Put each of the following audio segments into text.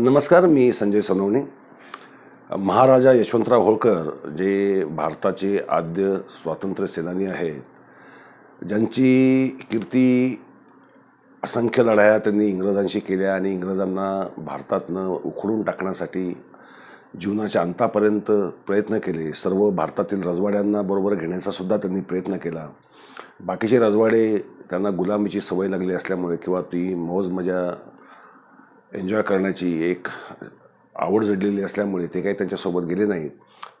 नमस्कार मी संजय सोनवणे महाराजा यशवंतराव होळकर जे भारताचे आद्य स्वातंत्र्य सेनानी आहेत ज्यांची कीर्ती असंख्य लढाया त्यांनी इंग्रजांशी केल्या आणि इंग्रजांना भारतातनं उखडून टाकण्यासाठी जीवनाच्या अंतापर्यंत प्रयत्न केले सर्व भारतातील रजवाड्यांना बरोबर घेण्याचासुद्धा त्यांनी प्रयत्न केला बाकीचे रजवाडे त्यांना गुलामीची सवय लागली असल्यामुळे किंवा ती मौज मजा एन्जॉय करण्याची एक आवड जडलेली असल्यामुळे ते काही त्यांच्यासोबत गेले नाहीत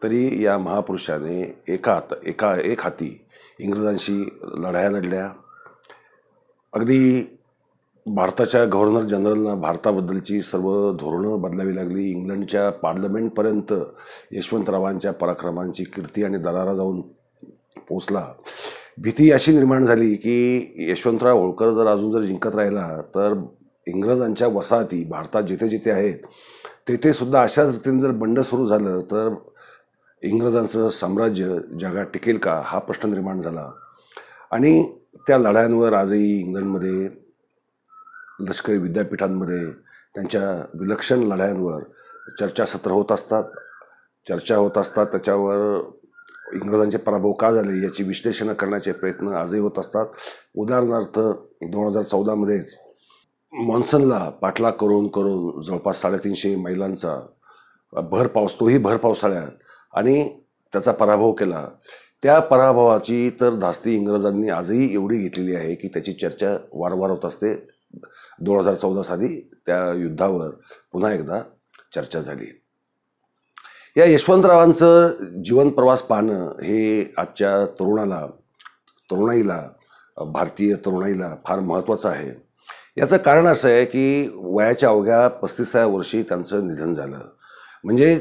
तरी या महापुरुषाने एका हात एका एक हाती इंग्रजांशी लढाया लढल्या अगदी भारताच्या गव्हर्नर जनरलना भारताबद्दलची सर्व धोरणं बदलावी लागली इंग्लंडच्या पार्लमेंटपर्यंत यशवंतरावांच्या पराक्रमांची कीर्ती आणि दरारा जाऊन पोचला भीती अशी निर्माण झाली की यशवंतराव होळकर जर अजून जर जिंकत राहिला तर इंग्रजांच्या वसाहती भारतात जिथे जिथे आहेत तेथे सुद्धा अशाच रीतीने जर बंड सुरू झालं तर इंग्रजांचं साम्राज्य जगात टिकेल का हा प्रश्न निर्माण झाला आणि त्या लढ्यांवर आजही इंग्लंडमध्ये लष्करी विद्यापीठांमध्ये त्यांच्या विलक्षण लढ्यांवर चर्चासत्र होत असतात चर्चा होत असतात त्याच्यावर इंग्रजांचे पराभव का झाले याची विश्लेषणं करण्याचे प्रयत्न आजही होत असतात उदाहरणार्थ दोन हजार चौदामध्येच मॉन्सनला पाठलाग करून करून जवळपास साडेतीनशे मैलांचा भर पाऊस तोही भर पावसाळ्यात आणि त्याचा पराभव केला त्या पराभवाची तर धास्ती इंग्रजांनी आजही एवढी घेतलेली आहे की त्याची चर्चा वारंवार होत असते दोन हजार चौदा साली त्या युद्धावर पुन्हा एकदा चर्चा झाली या यशवंतरावांचं जीवन प्रवास पाहणं हे आजच्या तरुणाला तरुणाईला भारतीय तरुणाईला फार महत्त्वाचं आहे याचं कारण असं आहे की वयाच्या अवघ्या पस्तीसाव्या वर्षी त्यांचं निधन झालं म्हणजे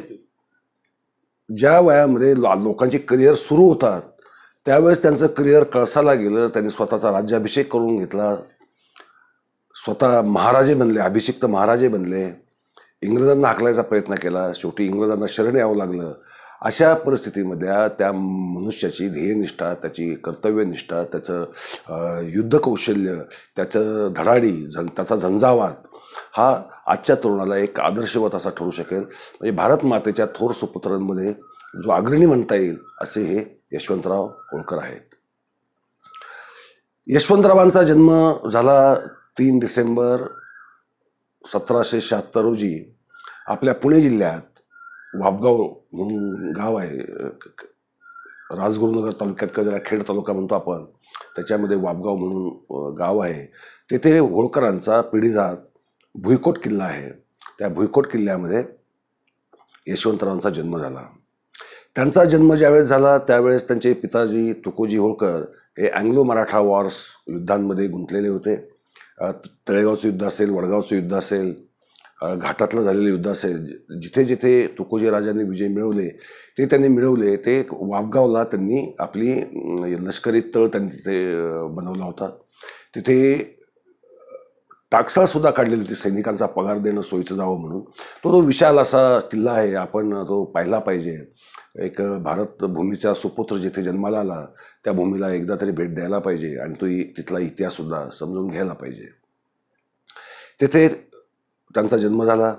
ज्या वयामध्ये लोकांचे करिअर सुरू होतात त्यावेळेस त्यांचं करिअर कळसाला गेलं त्यांनी स्वतःचा राज्याभिषेक करून घेतला स्वतः महाराजे बनले अभिषिक्त महाराजे बनले इंग्रजांना हाकलायचा प्रयत्न केला शेवटी इंग्रजांना शरण यावं लागलं अशा परिस्थितीमध्ये त्या मनुष्याची ध्येयनिष्ठा त्याची कर्तव्यनिष्ठा त्याचं युद्धकौशल्य त्याचं धडाडी झं त्याचा झंझावात हा आजच्या तरुणाला एक आदर्शवत असा ठरू शकेल म्हणजे भारत मातेच्या थोर सुपुत्रांमध्ये जो अग्रणी म्हणता येईल असे हे यशवंतराव होळकर आहेत यशवंतरावांचा जन्म झाला तीन डिसेंबर सतराशे शहात्तर रोजी आपल्या पुणे जिल्ह्यात वाबगाव म्हणून गाव आहे राजगुरुनगर तालुक्यात किंवा ज्याला खेड तालुका म्हणतो आपण त्याच्यामध्ये वाबगाव म्हणून गाव आहे तेथे होळकरांचा पिढीजात भुईकोट किल्ला आहे त्या भुईकोट किल्ल्यामध्ये यशवंतरावांचा जन्म झाला त्यांचा जन्म ज्यावेळेस झाला त्यावेळेस त्यांचे पिताजी तुकोजी होळकर हे अँग्लो मराठा वॉर्स युद्धांमध्ये गुंतलेले होते तळेगावचं युद्ध असेल वडगावचं युद्ध असेल घाटातलं झालेलं युद्ध असेल जिथे जिथे तुकोजी राजांनी विजय मिळवले ते त्यांनी मिळवले ते वाबगावला त्यांनी आपली लष्करी तळ त्यांनी तिथे बनवला होता तिथे सुद्धा काढलेली होती सैनिकांचा पगार देणं सोयीचं जावं म्हणून तो तो विशाल असा किल्ला आहे आपण तो पाहिला पाहिजे एक भारत भूमीचा सुपुत्र जिथे जन्माला आला त्या भूमीला एकदा तरी भेट द्यायला पाहिजे आणि तो तिथला इतिहाससुद्धा समजून घ्यायला पाहिजे तिथे त्यांचा जन्म झाला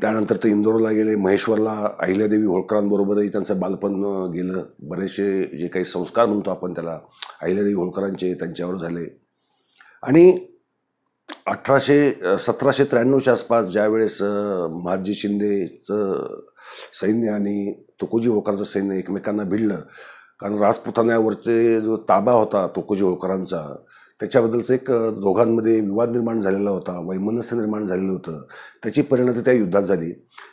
त्यानंतर ते इंदोरला गेले महेश्वरला अहिल्यादेवी होळकरांबरोबरही त्यांचं बालपण गेलं बरेचसे जे काही संस्कार म्हणतो आपण त्याला अहिल्यादेवी होळकरांचे त्यांच्यावर झाले आणि अठराशे सतराशे त्र्याण्णवच्या आसपास ज्यावेळेस महाजी शिंदेचं सैन्य आणि तुकोजी होळकरांचं सैन्य एकमेकांना भिडलं कारण राजपुतान्यावरचे जो ताबा होता तुकोजी होळकरांचा त्याच्याबद्दलचं एक दोघांमध्ये विवाद निर्माण झालेला होता वैमनस्य निर्माण झालेलं होतं त्याची परिणती त्या युद्धात झाली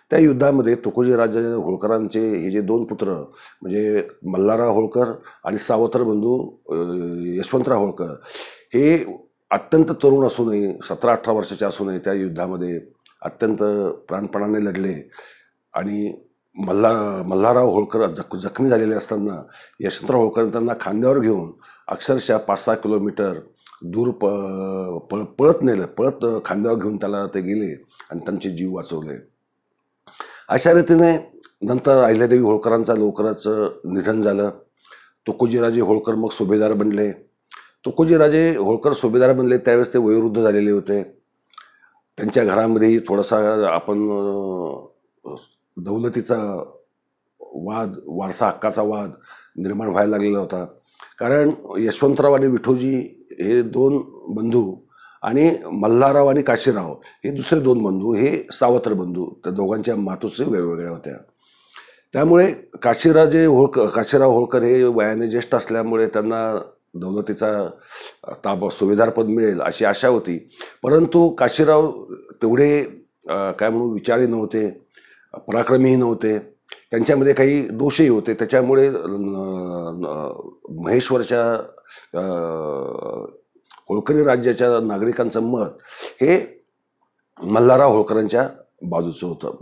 त्या युद्धामध्ये तुकोजी राजा होळकरांचे हे जे दोन पुत्र म्हणजे मल्हारा होळकर आणि सावत्र बंधू यशवंतराव होळकर हे अत्यंत तरुण असूनही सतरा अठरा वर्षाचे असूनही त्या युद्धामध्ये अत्यंत प्राणपणाने लढले आणि मल्हा मल्हाराव होळकर जख जखमी झालेले असताना यशवंतराव होळकर त्यांना खांद्यावर घेऊन अक्षरशः पाच सहा किलोमीटर दूर प पळ पळत नेलं पळत खांद्यावर घेऊन त्याला ते गेले आणि त्यांचे जीव वाचवले अशा रीतीने नंतर अहिल्यादेवी होळकरांचा लवकरचं निधन झालं तुकोजीराजे होळकर मग सुभेदार बनले तुकोजीराजे होळकर सुभेदार बनले त्यावेळेस ते वयोवृद्ध झालेले होते त्यांच्या घरामध्ये थोडासा आपण दौलतीचा वाद वारसा हक्काचा वाद निर्माण व्हायला लागलेला होता कारण यशवंतराव आणि विठोजी हे दोन बंधू आणि मल्हारराव आणि काशीराव हे दुसरे दोन बंधू हे सावत्र बंधू त्या दोघांच्या मातोश्री वेगवेगळ्या होत्या त्यामुळे काशीराजे होळकर काशीराव होळकर हे वयाने ज्येष्ठ असल्यामुळे त्यांना दौलतीचा ताब सुभेदारपद मिळेल अशी आशा होती परंतु काशीराव तेवढे काय म्हणू विचारी नव्हते पराक्रमीही नव्हते त्यांच्यामध्ये काही दोषही होते त्याच्यामुळे महेश्वरच्या होळकरी राज्याच्या नागरिकांचं मत हे मल्हारराव होळकरांच्या बाजूचं होतं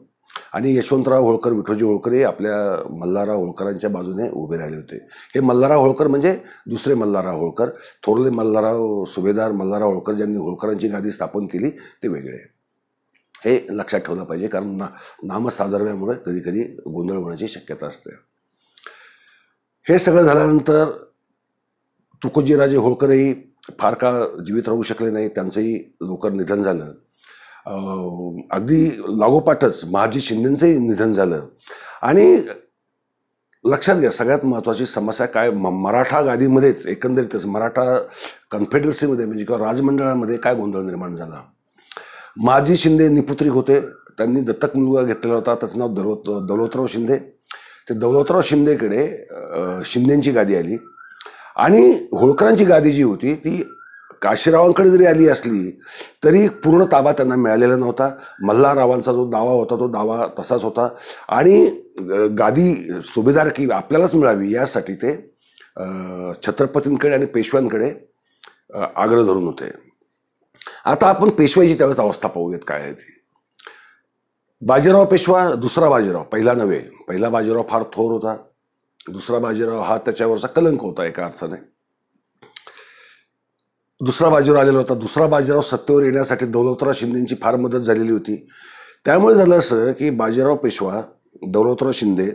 आणि यशवंतराव होळकर विठोजी होळकर हे आपल्या मल्हारराव होळकरांच्या बाजूने उभे राहिले होते हे मल्हारराव होळकर म्हणजे दुसरे मल्हारराव होळकर थोरले मल्हारराव सुभेदार मल्हारराव होळकर ज्यांनी होळकरांची गादी स्थापन केली ते वेगळे हे लक्षात ठेवलं पाहिजे कारण ना नामसाधर्म्यामुळे कधीकधी गोंधळ होण्याची शक्यता असते हे सगळं झाल्यानंतर तुकोजीराजे होळकरही फार काळ जीवित राहू शकले नाही त्यांचंही लवकर निधन झालं अगदी लागोपाठच महाजी शिंदेंचंही निधन झालं आणि लक्षात घ्या सगळ्यात महत्त्वाची समस्या काय मराठा गादीमध्येच एकंदरीतच मराठा कन्फेडरसीमध्ये म्हणजे किंवा राजमंडळामध्ये काय गोंधळ निर्माण झाला माजी शिंदे निपुत्रिक होते त्यांनी दत्तक मुलगा घेतलेला होता त्याचं नाव दौलत दौलतराव शिंदे ते दौलतराव शिंदेकडे शिंदेंची गादी आली आणि होळकरांची गादी जी होती ती काशीरावांकडे जरी आली असली तरी पूर्ण ताबा त्यांना मिळालेला नव्हता मल्हाररावांचा जो दावा होता तो दावा तसाच होता आणि गादी सुभेदार की आपल्यालाच मिळावी यासाठी ते छत्रपतींकडे आणि पेशव्यांकडे आग्रह धरून होते आता आपण पेशव्याची त्यावेळेस अवस्था पाहूयात काय आहे ती बाजीराव पेशवा दुसरा बाजीराव पहिला नव्हे पहिला बाजीराव फार थोर होता दुसरा बाजीराव हा त्याच्यावरचा कलंक होता एका अर्थाने दुसरा बाजीराव आलेला होता दुसरा बाजीराव सत्तेवर येण्यासाठी दौलतराव शिंदेंची फार मदत झालेली होती त्यामुळे झालं असं की बाजीराव पेशवा दौलतराव शिंदे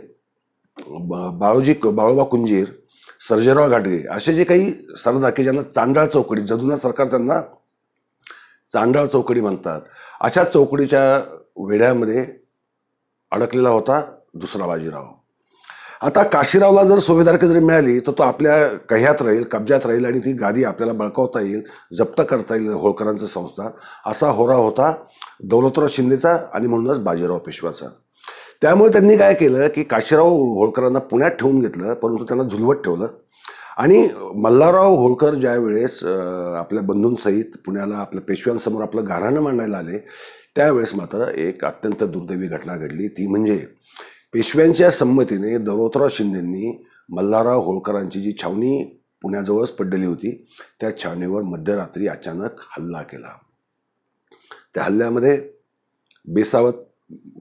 बाळूजी बाळोबा कुंजीर सर्जेराव घाटगे असे जे काही की ज्यांना चांडाळ चौकडी जदुना सरकार त्यांना चांडाळ चौकडी म्हणतात अशा चौकडीच्या वेढ्यामध्ये अडकलेला होता दुसरा बाजीराव आता काशीरावला जर सुभेदारकी जरी मिळाली तर तो आपल्या कह्यात राहील कब्ज्यात राहील आणि ती गादी आपल्याला बळकावता येईल जप्त करता येईल होळकरांचं संस्था असा होरा होता दौलतराव शिंदेचा आणि म्हणूनच बाजीराव पेशवाचा त्यामुळे त्यांनी काय केलं की काशीराव होळकरांना पुण्यात ठेवून घेतलं परंतु त्यांना झुलवत ठेवलं आणि मल्हारराव होळकर ज्यावेळेस आपल्या बंधूंसहित पुण्याला आपल्या पेशव्यांसमोर आपलं गाराणं मांडायला आले त्यावेळेस मात्र एक अत्यंत दुर्दैवी घटना घडली ती म्हणजे पेशव्यांच्या संमतीने दरोतराव शिंदेंनी मल्हारराव होळकरांची जी छावणी पुण्याजवळच पडलेली होती त्या छावणीवर मध्यरात्री अचानक हल्ला केला त्या हल्ल्यामध्ये बेसावत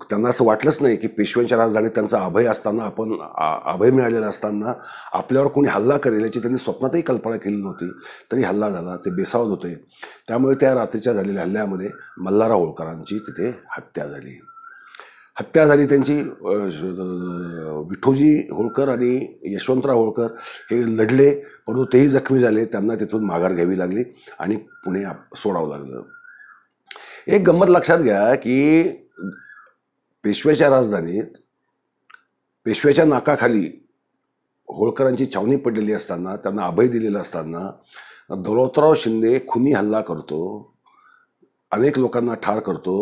त्यांना असं वाटलंच नाही की पेशव्यांच्या राजधानीत त्यांचा अभय असताना आपण अभय मिळालेला असताना आपल्यावर कोणी हल्ला करेल याची त्यांनी स्वप्नातही कल्पना केली नव्हती तरी हल्ला झाला ते बेसावत होते त्यामुळे त्या रात्रीच्या झालेल्या हल्ल्यामध्ये मल्हारराव होळकरांची तिथे हत्या झाली हत्या झाली त्यांची विठोजी होळकर आणि यशवंतराव होळकर हे लढले परंतु तेही जखमी झाले त्यांना तिथून माघार घ्यावी लागली आणि पुणे सोडावं लागलं एक गंमत लक्षात घ्या की पेशव्याच्या राजधानीत पेशव्याच्या नाकाखाली होळकरांची छावणी पडलेली असताना त्यांना अभय दिलेला असताना दौलतराव शिंदे खुनी हल्ला करतो अनेक लोकांना ठार करतो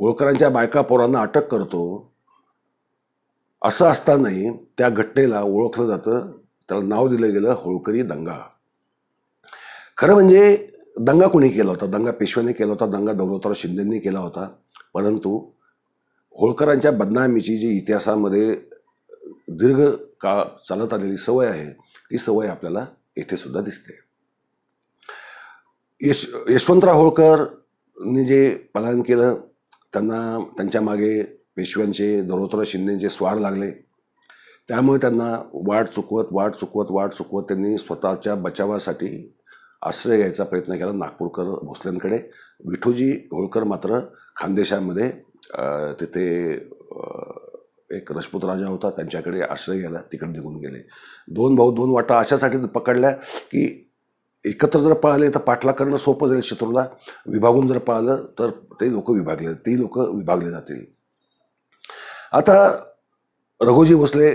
होळकरांच्या बायका पोरांना अटक करतो असं असतानाही त्या घटनेला ओळखलं जातं त्याला नाव दिलं गेलं होळकरी दंगा खरं म्हणजे दंगा कोणी केला होता दंगा पेशव्याने केला होता दंगा दौलतराव शिंदेंनी केला होता परंतु होळकरांच्या बदनामीची जी इतिहासामध्ये दीर्घ काळ चालत आलेली सवय आहे ती सवय आपल्याला येथे सुद्धा दिसते यश यशवंतराव होळकरनी जे पालन केलं त्यांना त्यांच्या मागे पेशव्यांचे दरोत्र शिंदेंचे स्वार लागले त्यामुळे त्यांना वाट चुकवत वाट चुकवत वाट चुकवत त्यांनी स्वतःच्या बचावासाठी आश्रय घ्यायचा प्रयत्न केला नागपूरकर भोसल्यांकडे विठोजी होळकर मात्र खानदेशामध्ये तिथे एक राजपूत राजा होता त्यांच्याकडे आश्रय घ्यायला तिकडे निघून गेले दोन भाऊ दोन वाटा अशासाठी पकडल्या की एकत्र जर पळाले तर पाठला करणं सोपं जाईल शत्रूला विभागून जर पळालं तर ते लोक विभागले ते लोक विभागले जातील आता रघुजी भोसले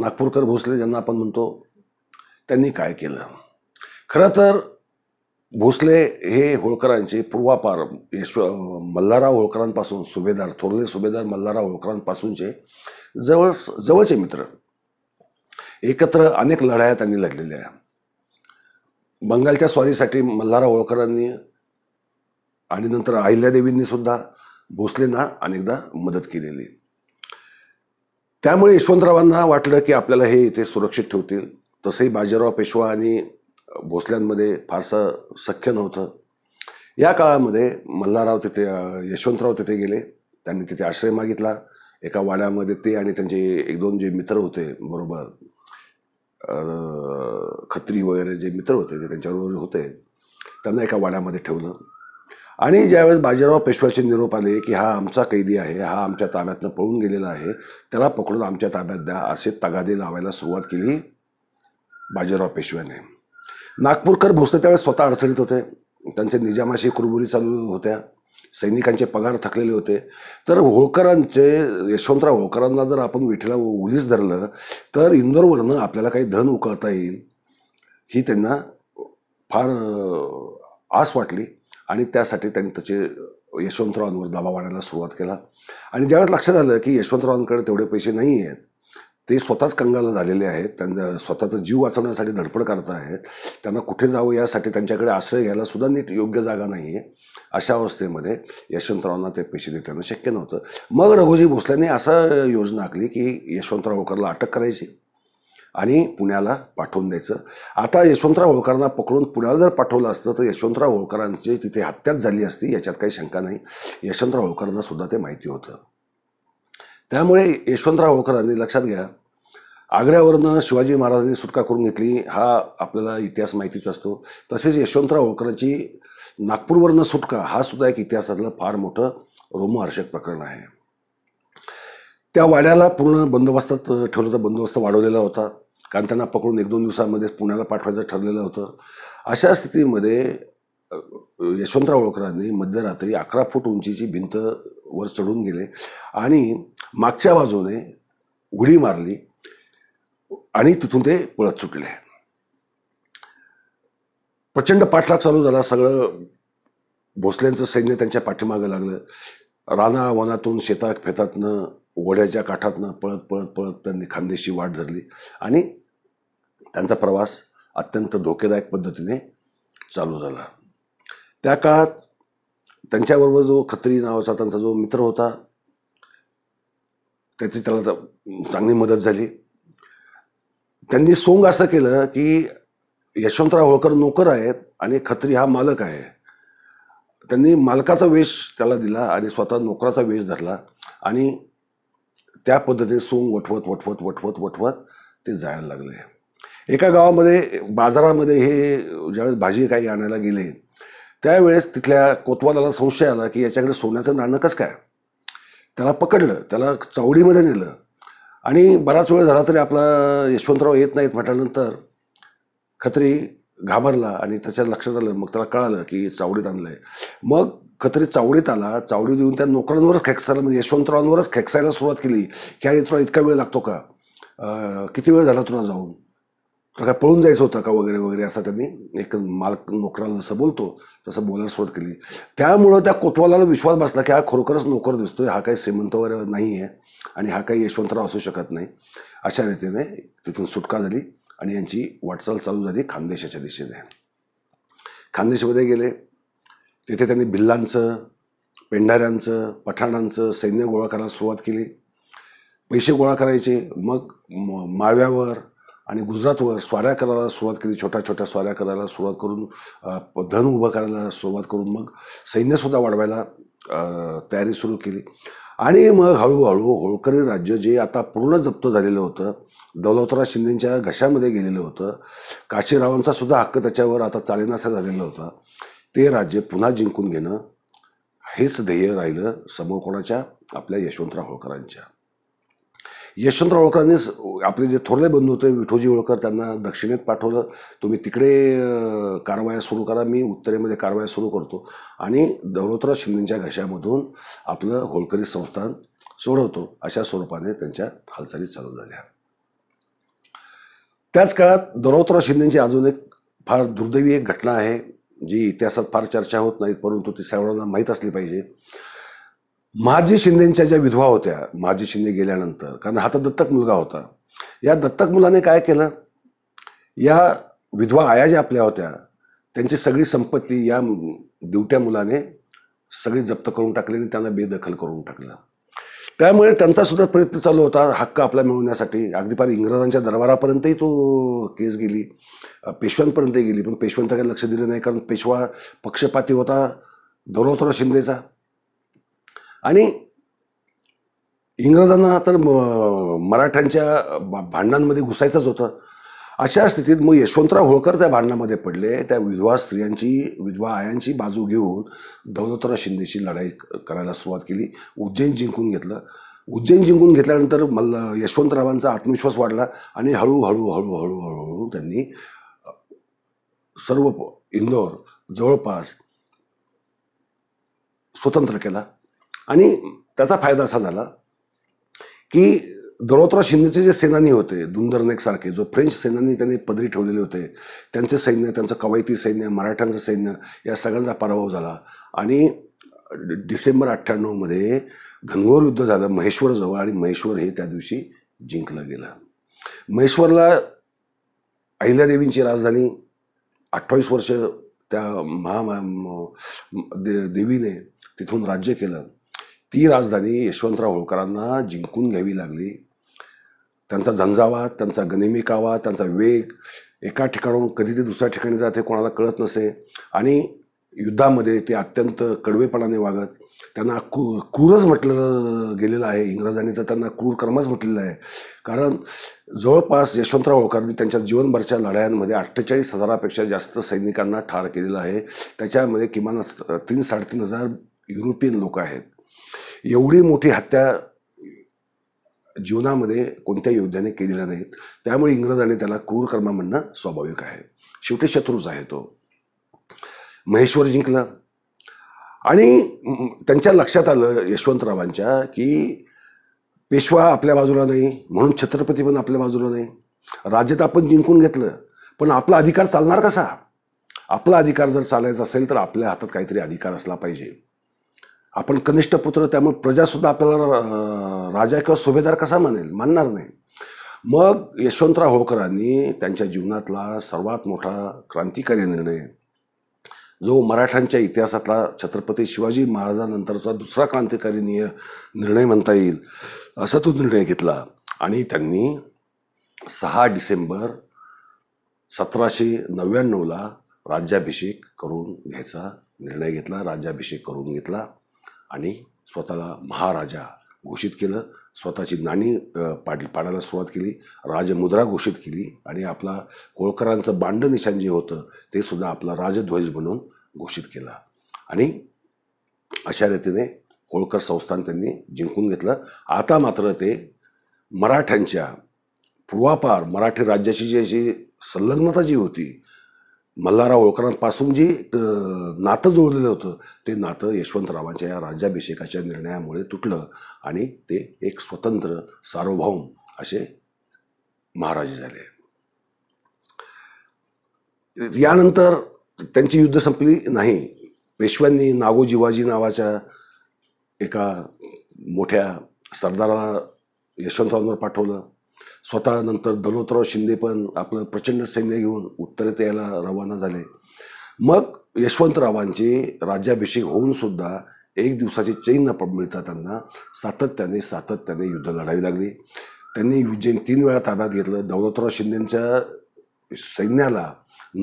नागपूरकर भोसले ज्यांना आपण म्हणतो त्यांनी काय केलं खरं तर भोसले हे होळकरांचे पूर्वापार यशव मल्हारराव होळकरांपासून सुभेदार थोरले सुभेदार मल्हारराव होळकरांपासूनचे जवळ जवळचे मित्र एकत्र अनेक लढाया त्यांनी लढलेल्या बंगालच्या स्वारीसाठी मल्हारा होळकरांनी आणि नंतर अहिल्यादेवींनी सुद्धा भोसलेंना अनेकदा मदत केलेली त्यामुळे यशवंतरावांना वाटलं की आपल्याला हे इथे सुरक्षित ठेवतील तसंही बाजीराव पेशवा आणि भोसल्यांमध्ये फारसं सख्य नव्हतं या काळामध्ये मल्हारराव तिथे यशवंतराव तिथे गेले त्यांनी तिथे आश्रय मागितला एका वाड्यामध्ये ते आणि त्यांचे एक दोन जे मित्र होते बरोबर खत्री वगैरे जे मित्र होते ते त्यांच्याबरोबर होते त्यांना एका वाड्यामध्ये ठेवलं आणि ज्यावेळेस बाजीराव पेशव्याचे निरोप आले की हा आमचा कैदी आहे हा आमच्या ताब्यातनं पळून गेलेला आहे त्याला पकडून आमच्या ताब्यात द्या असे तगादे लावायला सुरुवात केली बाजीराव पेशव्याने नागपूरकर भोसले त्यावेळेस स्वतः अडचणीत होते त्यांचे निजामाशी कुरबुरी चालू होत्या सैनिकांचे पगार थकलेले होते तर होळकरांचे यशवंतराव होळकरांना जर आपण विठीला उलीस धरलं तर इंदोरवरनं आपल्याला काही धन उकळता येईल ही त्यांना फार आस वाटली आणि त्यासाठी त्यांनी त्याचे यशवंतरावांवर दबाव वाढायला सुरुवात केला आणि ज्यावेळेस लक्षात आलं की यशवंतरावांकडे तेवढे पैसे नाही आहेत ते स्वतःच कंगाला झालेले आहेत त्यांचा स्वतःचा जीव वाचवण्यासाठी धडपड करत आहेत त्यांना कुठे जावं यासाठी त्यांच्याकडे आश्रय घ्यायला सुद्धा नीट योग्य जागा नाही आहे अशा अवस्थेमध्ये यशवंतरावांना ते पैसे देताना शक्य नव्हतं मग रघुजी भोसल्यांनी असं योजना आखली की यशवंतराव होळकरला अटक करायची आणि पुण्याला पाठवून द्यायचं आता यशवंतराव होळकरांना पकडून पुण्याला जर पाठवलं असतं तर यशवंतराव होळकरांची तिथे हत्याच झाली असती याच्यात काही शंका नाही यशवंतराव होळकरांना सुद्धा ते माहिती होतं त्यामुळे यशवंतराव होळकरांनी लक्षात घ्या आग्र्यावरनं शिवाजी महाराजांनी सुटका करून घेतली हा आपल्याला इतिहास माहितीच असतो तसेच यशवंतराव होळकरांची नागपूरवरनं सुटका हा सुद्धा एक इतिहासातलं फार मोठं रोमहर्षक प्रकरण आहे त्या वाड्याला पूर्ण बंदोबस्तात ठेवलं होतं बंदोबस्त वाढवलेला होता कारण त्यांना पकडून एक दोन दिवसामध्ये पुण्याला पाठवायचं ठरलेलं होतं अशा स्थितीमध्ये यशवंतराव ओळकरांनी मध्यरात्री अकरा फूट उंचीची भिंत वर चढून गेले आणि मागच्या बाजूने उघडी मारली आणि तिथून ते पळत सुटले प्रचंड पाठलाग चालू झाला सगळं भोसल्यांचं सैन्य त्यांच्या पाठीमागं लागलं राना वनातून शेतात फेतातनं ओढ्याच्या काठातनं पळत पळत पळत त्यांनी खानदेशी वाट धरली आणि त्यांचा प्रवास अत्यंत धोकेदायक पद्धतीने चालू झाला त्या काळात त्यांच्याबरोबर जो खत्री नावाचा त्यांचा जो मित्र होता त्याची त्याला चांगली मदत झाली त्यांनी सोंग असं केलं की यशवंतराव होळकर नोकर आहेत आणि खत्री हा मालक आहे त्यांनी मालकाचा वेश त्याला दिला आणि स्वतः नोकराचा वेश धरला आणि त्या पद्धतीने सोंग वठवत वठवत वठवत वठवत ते जायला लागले एका गावामध्ये बाजारामध्ये हे ज्यावेळेस भाजी काही आणायला गेले त्यावेळेस तिथल्या कोतवालाला संशय आला की याच्याकडे सोन्याचं नाणं कसं काय त्याला पकडलं त्याला चावडीमध्ये नेलं आणि बराच वेळ झाला तरी आपला यशवंतराव येत नाहीत म्हटल्यानंतर खत्री घाबरला आणि त्याच्या लक्षात आलं मग त्याला कळालं की चावडीत आणलं आहे मग खत्री चावडीत आला चावडी देऊन त्या नोकरांवरच खेकसायला म्हणजे यशवंतरावांवरच खेकसायला सुरुवात केली की अरे तुला इतका वेळ लागतो का किती वेळ झाला तुला जाऊन तुला काय पळून जायचं होतं का वगैरे वगैरे असं त्यांनी एक मालक नोकराला जसं बोलतो तसं बोलायला सुरुवात केली त्यामुळं त्या कोतवालाला विश्वास बसला की हा खरोखरच नोकर दिसतोय हा काही श्रीमंत वगैरे नाही आहे आणि हा काही यशवंतराव असू शकत नाही अशा रीतीने तिथून सुटका झाली आणि यांची वाटचाल चालू झाली खानदेशाच्या दिशेने खानदेशमध्ये गेले तिथे त्यांनी भिल्लांचं पेंढाऱ्यांचं पठाणांचं सैन्य गोळा करायला सुरुवात केली पैसे गोळा करायचे मग माळव्यावर आणि गुजरातवर स्वाऱ्या करायला सुरुवात केली छोट्या छोट्या स्वाऱ्या करायला सुरुवात करून धन उभं करायला सुरुवात करून मग सैन्यसुद्धा वाढवायला तयारी सुरू केली आणि मग हळूहळू होळकरी राज्य जे आता पूर्ण जप्त झालेलं होतं दौलतराव शिंदेंच्या घशामध्ये गेलेलं होतं काशीरावांचा सुद्धा हक्क त्याच्यावर आता चालेनासा झालेलं होता ते राज्य पुन्हा जिंकून घेणं हेच ध्येय राहिलं समोर कोणाच्या आपल्या यशवंतराव होळकरांच्या यशवंतराव होळकरांनीच आपले जे थोरले बंधू होते विठोजी होळकर त्यांना दक्षिणेत पाठवलं तुम्ही तिकडे कारवाया सुरू करा मी उत्तरेमध्ये कारवाया सुरू करतो आणि दौलतराव शिंदेंच्या घशामधून आपलं होळकरी संस्थान सोडवतो अशा स्वरूपाने त्यांच्या हालचाली चालू झाल्या त्याच काळात दौलतराव शिंदेंची अजून एक फार दुर्दैवी एक घटना आहे जी इतिहासात फार चर्चा होत नाहीत परंतु ती सर्वांना माहीत असली पाहिजे माजी शिंदेच्या ज्या विधवा होत्या माजी शिंदे गेल्यानंतर कारण हा तर दत्तक मुलगा होता या दत्तक मुलाने काय केलं या विधवा आया ज्या आपल्या होत्या त्यांची सगळी संपत्ती या दिवट्या मुलाने सगळी जप्त करून टाकली आणि त्यांना बेदखल करून टाकलं त्यामुळे त्यांचा सुद्धा प्रयत्न चालू होता हक्क आपला मिळवण्यासाठी अगदी फार इंग्रजांच्या दरबारापर्यंतही तो केस गेली पेशव्यांपर्यंतही गेली पण पेशव्यांचं काही लक्ष दिलं नाही कारण पेशवा पक्षपाती होता दरोतरा शिंदेचा आणि इंग्रजांना तर मराठ्यांच्या भांडणांमध्ये घुसायचंच होतं अशा स्थितीत मग यशवंतराव होळकर त्या भांडणामध्ये पडले त्या विधवा स्त्रियांची विधवा आयांची बाजू घेऊन दौलतराव शिंदेची लढाई करायला सुरुवात केली उज्जैन जिंकून घेतलं उज्जैन जिंकून घेतल्यानंतर मल्ल यशवंतरावांचा आत्मविश्वास वाढला आणि हळूहळू हळूहळू हळूहळू त्यांनी सर्व इंदोर जवळपास स्वतंत्र केला आणि त्याचा फायदा असा झाला की दरोत्रा शिंदेचे जे सेनानी होते दुंदरनेक सारखे जो फ्रेंच सेनानी त्यांनी पदरी ठेवलेले होते त्यांचे सैन्य त्यांचं कवायती सैन्य मराठ्यांचं सैन्य या सगळ्यांचा पराभव झाला आणि डिसेंबर अठ्ठ्याण्णवमध्ये घनघोर युद्ध झालं महेश्वरजवळ आणि महेश्वर हे त्या दिवशी जिंकलं गेलं महेश्वरला अहिल्यादेवींची राजधानी अठ्ठावीस वर्ष त्या महा दे देवीने तिथून राज्य केलं ती राजधानी यशवंतराव होळकरांना जिंकून घ्यावी लागली त्यांचा झंझावात त्यांचा गनिमिकावा त्यांचा वेग एका ठिकाणाहून कधी ते दुसऱ्या ठिकाणी जात हे कोणाला कळत नसे आणि युद्धामध्ये ते अत्यंत कडवेपणाने वागत त्यांना क्रू क्रूरच म्हटलं गेलेलं आहे इंग्रजांनी तर त्यांना क्रूर कर्मच म्हटलेलं आहे कारण जवळपास यशवंतराव होळकरांनी त्यांच्या जीवनभरच्या लढायांमध्ये अठ्ठेचाळीस हजारापेक्षा जास्त सैनिकांना ठार केलेलं आहे त्याच्यामध्ये किमान तीन साडेतीन हजार युरोपियन लोक आहेत एवढी मोठी हत्या जीवनामध्ये कोणत्या योद्ध्याने केलेल्या नाहीत त्यामुळे इंग्रजाने त्याला क्रूर कर्मा म्हणणं स्वाभाविक आहे शेवटी शत्रूच आहे तो महेश्वर जिंकला आणि त्यांच्या लक्षात आलं यशवंतरावांच्या की पेशवा आपल्या बाजूला नाही म्हणून छत्रपती पण आपल्या बाजूला नाही राज्यात आपण जिंकून घेतलं पण आपला अधिकार चालणार कसा आपला अधिकार जर चालायचा असेल तर आपल्या हातात काहीतरी अधिकार असला पाहिजे आपण कनिष्ठ पुत्र त्यामुळे प्रजासुद्धा आपल्याला राजा किंवा सुभेदार कसा मानेल मानणार नाही मग यशवंतराव होळकरांनी त्यांच्या जीवनातला सर्वात मोठा क्रांतिकारी निर्णय जो मराठ्यांच्या इतिहासातला छत्रपती शिवाजी महाराजानंतरचा दुसरा क्रांतिकारी निय निर्णय म्हणता येईल असा तो निर्णय घेतला आणि त्यांनी सहा डिसेंबर सतराशे नव्याण्णवला राज्याभिषेक करून घ्यायचा निर्णय घेतला राज्याभिषेक करून घेतला आणि स्वतःला महाराजा घोषित केलं स्वतःची नाणी पाड पाडायला सुरुवात केली राजमुद्रा घोषित केली आणि आपला होळकरांचं बांड जे होतं ते सुद्धा आपला राजध्वज म्हणून घोषित केला आणि अशा रीतीने होळकर संस्थान त्यांनी जिंकून घेतलं आता मात्र ते मराठ्यांच्या पूर्वापार मराठी राज्याची जी अशी संलग्नता जी होती मल्हारराव होळकरांपासून जे नातं जोडलेलं होतं ते नातं यशवंतरावांच्या या राज्याभिषेकाच्या निर्णयामुळे तुटलं आणि ते एक स्वतंत्र सार्वभौम असे महाराज झाले यानंतर त्यांची युद्ध संपली नाही पेशव्यांनी नागोजीवाजी नावाच्या एका मोठ्या सरदाराला यशवंतरावांवर पाठवलं स्वतः नंतर दलोतराव शिंदे पण आपलं प्रचंड सैन्य घेऊन उत्तरेत यायला रवाना झाले मग यशवंतरावांचे राज्याभिषेक होऊन सुद्धा एक दिवसाचे चैन न मिळता त्यांना सातत्याने सातत्याने युद्ध लढावी लागली त्यांनी उज्जैन तीन वेळा ताब्यात घेतलं दौलतराव शिंदेंच्या सैन्याला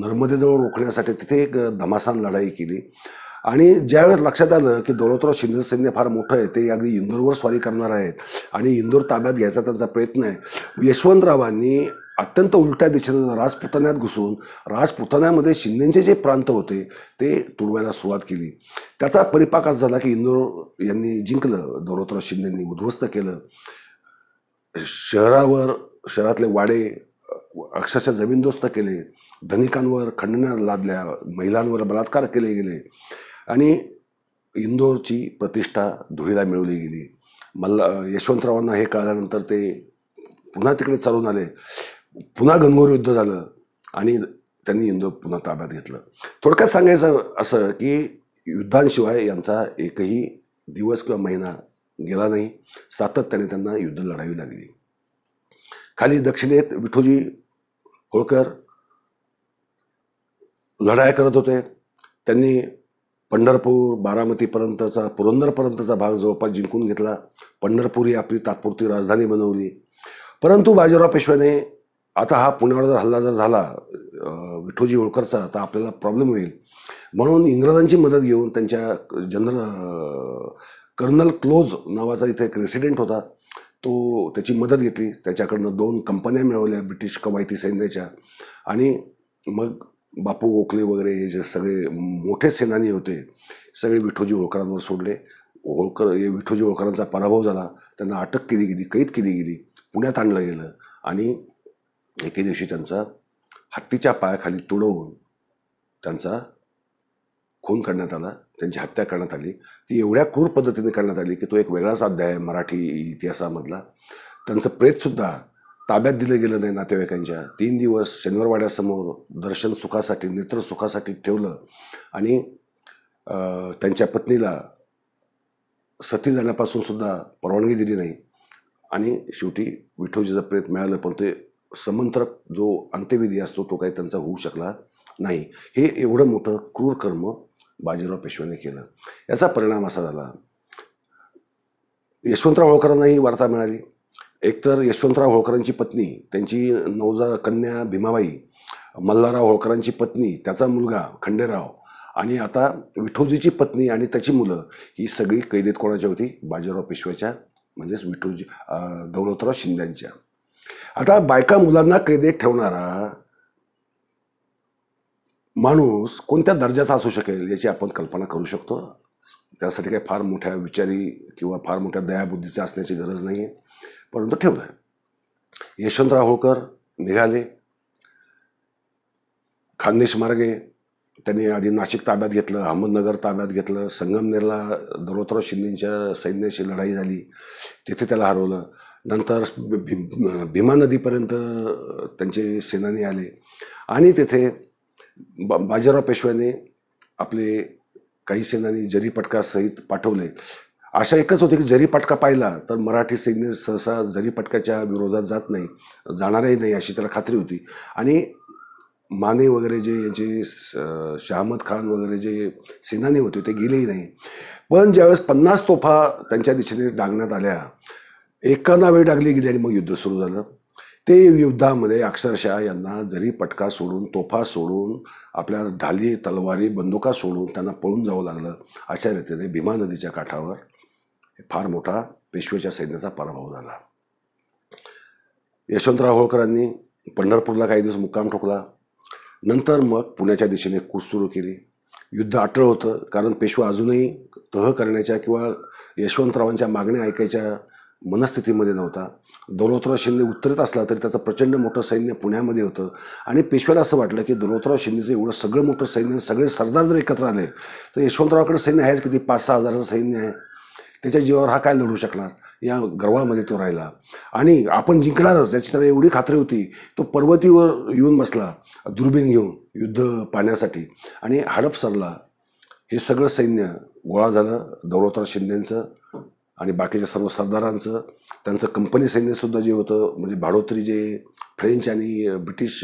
नर्मदेजवळ रोखण्यासाठी तिथे एक धमासान लढाई केली आणि ज्यावेळेस लक्षात आलं की दौलतराव शिंदे सैन्य फार मोठं आहे ते अगदी इंदोरवर स्वारी करणार आहेत आणि इंदोर ताब्यात घ्यायचा त्यांचा प्रयत्न आहे यशवंतरावांनी अत्यंत उलट्या दिशेनं राजपुताण्यात घुसून राजपुताण्यामध्ये शिंदेचे जे प्रांत होते ते तुडवायला सुरुवात केली त्याचा परिपाक असा झाला की इंदोर यांनी जिंकलं दौलतराव शिंदेंनी उद्ध्वस्त केलं शहरावर शहरातले वाडे अक्षरशः जमीनदोस्त केले धनिकांवर खंडण्या लादल्या महिलांवर बलात्कार केले गेले आणि इंदोरची प्रतिष्ठा धुळीला मिळवली गेली मल्ल यशवंतरावांना हे कळल्यानंतर ते पुन्हा तिकडे चालून आले पुन्हा गणगौर युद्ध झालं आणि त्यांनी इंदोर पुन्हा ताब्यात घेतलं थोडक्यात सांगायचं असं की युद्धांशिवाय यांचा एकही दिवस किंवा महिना गेला नाही सातत्याने त्यांना युद्ध लढावी लागली खाली दक्षिणेत विठोजी होळकर लढाया करत होते त्यांनी पंढरपूर बारामतीपर्यंतचा पुरंदरपर्यंतचा भाग जवळपास जिंकून घेतला पंढरपूर ही आपली तात्पुरती राजधानी बनवली परंतु बाजीराव पेशव्याने आता हा पुण्यावर जर हल्ला जर झाला विठोजी होळकरचा तर आपल्याला प्रॉब्लेम होईल म्हणून इंग्रजांची मदत घेऊन त्यांच्या जनरल कर्नल क्लोज नावाचा इथे एक रेसिडेंट होता तो त्याची मदत घेतली त्याच्याकडनं दोन कंपन्या मिळवल्या ब्रिटिश कवायती सैन्याच्या आणि मग बापू गोखले वगैरे हे जे सगळे मोठे सेनानी होते सगळे विठोजी होळकरांवर सोडले होळकर हे विठोजी होळकरांचा पराभव झाला त्यांना अटक केली गेली कैद केली गेली पुण्यात आणलं गेलं आणि एके दिवशी त्यांचा हत्तीच्या पायाखाली तुडवून त्यांचा खून करण्यात आला त्यांची हत्या करण्यात आली ती एवढ्या क्रूर पद्धतीने करण्यात आली की तो एक वेगळाच अध्याय मराठी इतिहासामधला त्यांचं प्रेतसुद्धा ताब्यात दिलं गेलं नाही नातेवाईकांच्या तीन दिवस शनिवारवाड्यासमोर दर्शन सुखासाठी नेत्र सुखासाठी ठेवलं आणि त्यांच्या पत्नीला सती जाण्यापासून सुद्धा परवानगी दिली नाही आणि शेवटी विठोजीचं प्रेत मिळालं पण ते समंत्रक जो अंत्यविधी असतो तो काही त्यांचा होऊ शकला नाही हे एवढं मोठं क्रूर कर्म बाजीराव पेशव्याने केलं याचा परिणाम असा झाला यशवंतराव ही वार्ता मिळाली एकतर यशवंतराव होळकरांची पत्नी त्यांची नवजा कन्या भीमाबाई मल्हारराव होळकरांची पत्नी त्याचा मुलगा खंडेराव आणि आता विठोजीची पत्नी आणि त्याची मुलं ही सगळी कैदेत कोणाची होती बाजीराव पेशव्याच्या म्हणजेच विठोजी दौलतराव शिंद्यांच्या आता बायका मुलांना कैदेत ठेवणारा माणूस कोणत्या दर्जाचा असू शकेल याची आपण कल्पना करू शकतो त्यासाठी काही फार मोठ्या विचारी किंवा फार मोठ्या दयाबुद्धीचा असण्याची गरज नाही आहे परंतु ठेवलं यशवंतराव होळकर निघाले खानदेश मार्गे त्यांनी आधी नाशिक ताब्यात घेतलं अहमदनगर ताब्यात घेतलं संगमनेरला दरोतराव शिंदेंच्या सैन्याशी लढाई झाली तिथे त्याला हरवलं नंतर भी भीमा नदीपर्यंत त्यांचे सेनानी आले आणि तेथे बाजीराव पेशव्याने आपले काही सेनानी जरी पटकासहित पाठवले अशा एकच होती की जरी पटका पाहिला तर मराठी सैन्य सहसा जरी पटकाच्या विरोधात जात नाही जाणारही नाही अशी त्याला खात्री होती आणि माने वगैरे जे यांचे शहामद खान वगैरे जे सेनानी होते ते गेलेही नाही पण ज्यावेळेस पन्नास तोफा त्यांच्या दिशेने डागण्यात आल्या वेळ डागली गेली आणि मग युद्ध सुरू झालं ते युद्धामध्ये अक्षरशः यांना जरी पटका सोडून तोफा सोडून आपल्या ढाली तलवारी बंदुका सोडून त्यांना पळून जावं लागलं अशा रीतीने भीमा नदीच्या काठावर फार मोठा पेशवेच्या सैन्याचा पराभव झाला यशवंतराव होळकरांनी पंढरपूरला काही दिवस मुक्काम ठोकला नंतर मग पुण्याच्या दिशेने कूस सुरू केली युद्ध अटळ होतं कारण पेशवा अजूनही तह करण्याच्या किंवा यशवंतरावांच्या मागण्या ऐकायच्या मनस्थितीमध्ये नव्हता दौलतराव शिंदे उत्तरेत असला तरी त्याचं प्रचंड मोठं सैन्य पुण्यामध्ये होतं आणि पेशव्याला असं वाटलं की दौलतराव शिंदेचं एवढं सगळं मोठं सैन्य सगळे सरदार जर एकत्र आले तर यशवंतरावाकडे सैन्य आहेच किती पाच सहा हजारचं सैन्य आहे त्याच्या जीवावर हा काय लढू शकणार या गर्वामध्ये तो राहिला आणि आपण जिंकणारच याची त्याला एवढी खात्री होती तो पर्वतीवर येऊन बसला दुर्बीण घेऊन युद्ध पाहण्यासाठी आणि हडप सरला हे सगळं सैन्य गोळा झालं दौलतराव शिंदेंचं आणि बाकीच्या सर्व सरदारांचं त्यांचं कंपनी सैन्यसुद्धा जे होतं म्हणजे भाडोत्री जे फ्रेंच आणि ब्रिटिश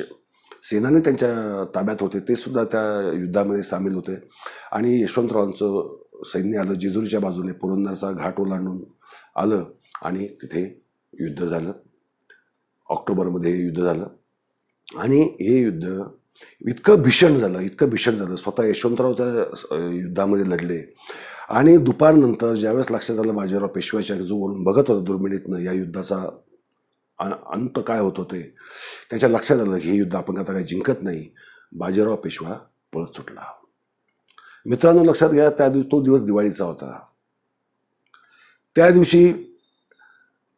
सेनाने त्यांच्या ताब्यात होते ते सुद्धा त्या युद्धामध्ये सामील होते आणि यशवंतरावांचं सैन्य आलं जेजुरीच्या बाजूने पुरंदरचा घाट ओलांडून आलं आणि तिथे युद्ध झालं ऑक्टोबरमध्ये हे युद्ध झालं आणि हे युद्ध इतकं भीषण झालं इतकं भीषण झालं स्वतः यशवंतराव त्या युद्धामध्ये लढले आणि दुपारनंतर ज्यावेळेस लक्षात आलं बाजीराव पेशव्याच्या जो बघत होता दुर्मिणीतनं या युद्धाचा अंत काय होत होते त्याच्या लक्षात आलं की हे युद्ध आपण आता काही जिंकत नाही बाजीराव पेशवा पळत सुटला मित्रांनो लक्षात घ्या त्या दिवशी तो दिवस दिवाळीचा होता त्या दिवशी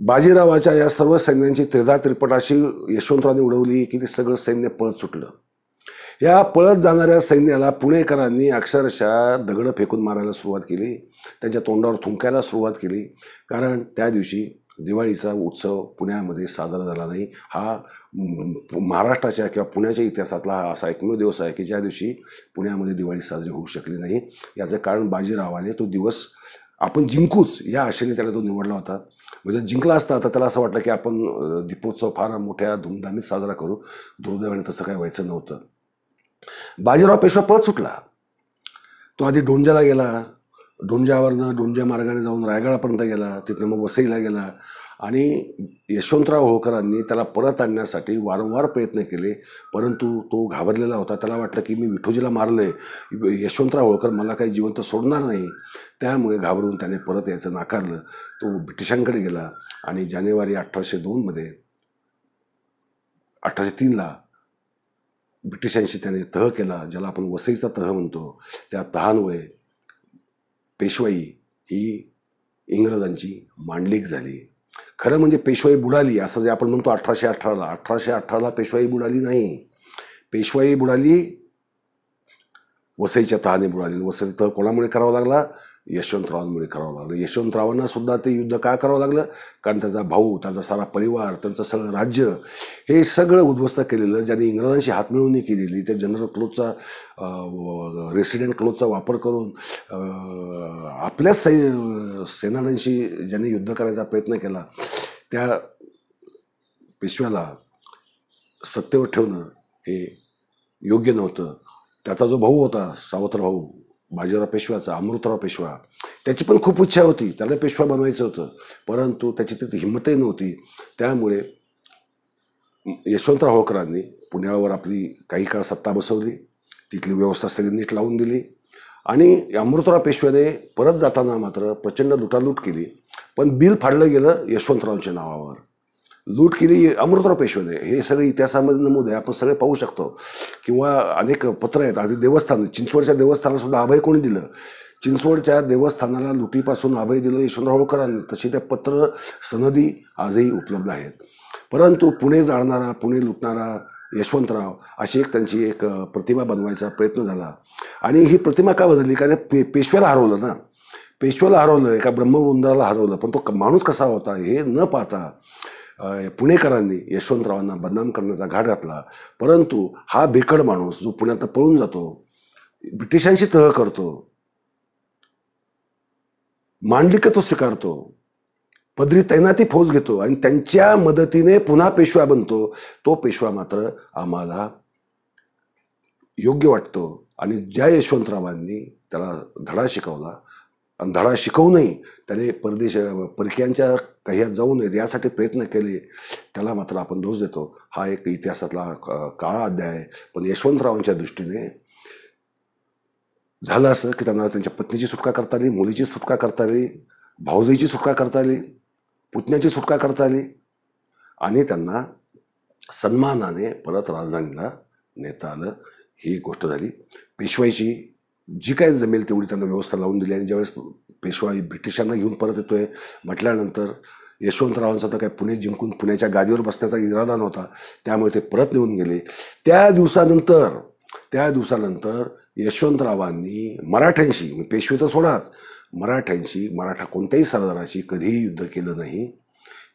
बाजीरावाच्या या सर्व सैन्यांची त्रिपट अशी यशवंतरावने उडवली की ते सगळं सैन्य पळत सुटलं या पळत जाणाऱ्या सैन्याला पुणेकरांनी अक्षरशः दगडं फेकून मारायला सुरुवात केली त्यांच्या तोंडावर थुंकायला सुरुवात केली कारण त्या दिवशी दिवाळीचा उत्सव पुण्यामध्ये साजरा झाला नाही हा महाराष्ट्राच्या किंवा पुण्याच्या इतिहासातला हा असा एकमेव दिवस आहे की ज्या दिवशी पुण्यामध्ये दिवाळी साजरी होऊ शकली नाही याचं कारण बाजीरावाने तो दिवस आपण जिंकूच या आशेने त्याला तो निवडला होता म्हणजे जिंकला असता तर त्याला असं वाटलं की आपण दीपोत्सव फार मोठ्या धूमधामीत साजरा करू दुर्दैवाने तसं काही व्हायचं नव्हतं बाजीराव पेशवा पळत सुटला तो आधी डोंजाला गेला डोंजावरनं डोंजा मार्गाने जाऊन रायगडापर्यंत गेला तिथनं मग वसईला गेला आणि यशवंतराव होळकरांनी त्याला परत आणण्यासाठी वारंवार प्रयत्न केले परंतु तो घाबरलेला होता त्याला वाटलं की मी विठोजीला मारलं आहे यशवंतराव होळकर मला काही जिवंत सोडणार नाही त्यामुळे घाबरून त्याने परत यायचं नाकारलं तो ब्रिटिशांकडे गेला आणि जानेवारी अठराशे दोनमध्ये अठराशे तीनला ब्रिटिशांशी त्याने तह केला ज्याला आपण वसईचा तह म्हणतो त्या तहान्वये पेशवाई ही इंग्रजांची मांडलीक झाली खरं म्हणजे पेशवाई बुडाली असं जे आपण म्हणतो अठराशे अठराला अठराशे अठराला पेशवाई बुडाली नाही पेशवाई बुडाली वसईच्या तहाने बुडाली वसईचा तह कोणामुळे करावा लागला यशवंतरावांमुळे करावं लागलं यशवंतरावांना सुद्धा ते युद्ध का करावं लागलं कारण त्याचा भाऊ त्याचा सारा परिवार त्यांचं सगळं राज्य हे सगळं उद्ध्वस्त केलेलं ज्यांनी इंग्रजांशी हातमिळवणी केलेली त्या जनरल क्लोजचा रेसिडेंट क्लोजचा वापर करून आपल्याच सै सेनाड्यांशी ज्यांनी युद्ध करायचा प्रयत्न केला त्या पेशव्याला सत्तेवर ठेवणं हे योग्य नव्हतं त्याचा जो भाऊ होता सावत्र भाऊ बाजीराव पेशव्याचा अमृतराव पेशवा त्याची पण खूप इच्छा होती त्याला पेशवा बनवायचं होतं परंतु त्याची तिथे हिंमतही नव्हती त्यामुळे यशवंतराव होळकरांनी पुण्यावर आपली काही काळ सत्ता बसवली तिथली व्यवस्था सगळी नीट लावून दिली आणि अमृतराव पेशव्याने परत जाताना मात्र प्रचंड लुटालूट केली पण बिल फाडलं गेलं यशवंतरावच्या नावावर लूट केली अमृतराव पेशवेने हे सगळे इतिहासामध्ये नमूद आहे आपण सगळे पाहू शकतो किंवा अनेक पत्र आहेत आधी देवस्थान चिंचवडच्या सुद्धा अभय कोणी दिलं चिंचवडच्या देवस्थानाला लुटीपासून अभय दिलं यशवंतराव होळकरांनी तशी त्या पत्र सनदी आजही उपलब्ध आहेत परंतु पुणे जाळणारा पुणे लुटणारा यशवंतराव अशी एक त्यांची एक प्रतिमा बनवायचा प्रयत्न झाला आणि ही प्रतिमा का बदलली कारण पे पेशव्याला हरवलं ना पेशव्याला हरवलं एका ब्रह्मवृंदाला हरवलं पण तो माणूस कसा होता हे न पाहता पुणेकरांनी यशवंतरावांना बदनाम करण्याचा घाट घातला परंतु हा भिकड माणूस जो पुण्यात पळून जातो ब्रिटिशांशी तह करतो मांडलिक तो स्वीकारतो पदरी तैनाती फौज घेतो आणि त्यांच्या मदतीने पुन्हा पेशवा बनतो तो पेशवा मात्र आम्हाला योग्य वाटतो आणि ज्या यशवंतरावांनी त्याला धडा शिकवला आणि धडा शिकवूनही त्याने परदेश परकीयांच्या कह्यात जाऊ नये यासाठी प्रयत्न केले त्याला मात्र आपण दोष देतो हा एक इतिहासातला काळा अध्याय पण यशवंतरावांच्या दृष्टीने झालं असं की त्यांना त्यांच्या पत्नीची सुटका करता आली मुलीची सुटका करता आली भाऊजीची सुटका करता आली पुतण्याची सुटका करता आली आणि त्यांना सन्मानाने परत राजधानीला नेता आलं ही गोष्ट झाली पेशवाईची जी काय जमेल तेवढी त्यांना व्यवस्था लावून दिली आणि ज्यावेळेस पेशवा ब्रिटिशांना घेऊन परत येतोय म्हटल्यानंतर यशवंतरावांचा तर काय पुणे जिंकून पुण्याच्या गादीवर बसण्याचा इरादा नव्हता त्यामुळे ते परत नेऊन गेले त्या दिवसानंतर त्या दिवसानंतर यशवंतरावांनी मराठ्यांशी पेशवे तर सोडाच मराठ्यांशी मराठा कोणत्याही सरदाराशी कधीही युद्ध केलं नाही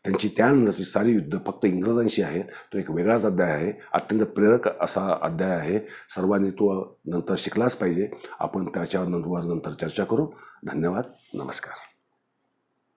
त्यांची त्यानंतरची सारी युद्ध फक्त इंग्रजांशी आहेत तो एक वेगळाच अध्याय आहे अत्यंत प्रेरक असा अध्याय आहे सर्वांनी तो नंतर शिकलाच पाहिजे आपण त्याच्यावर नंतर नंतर चर्चा करू धन्यवाद नमस्कार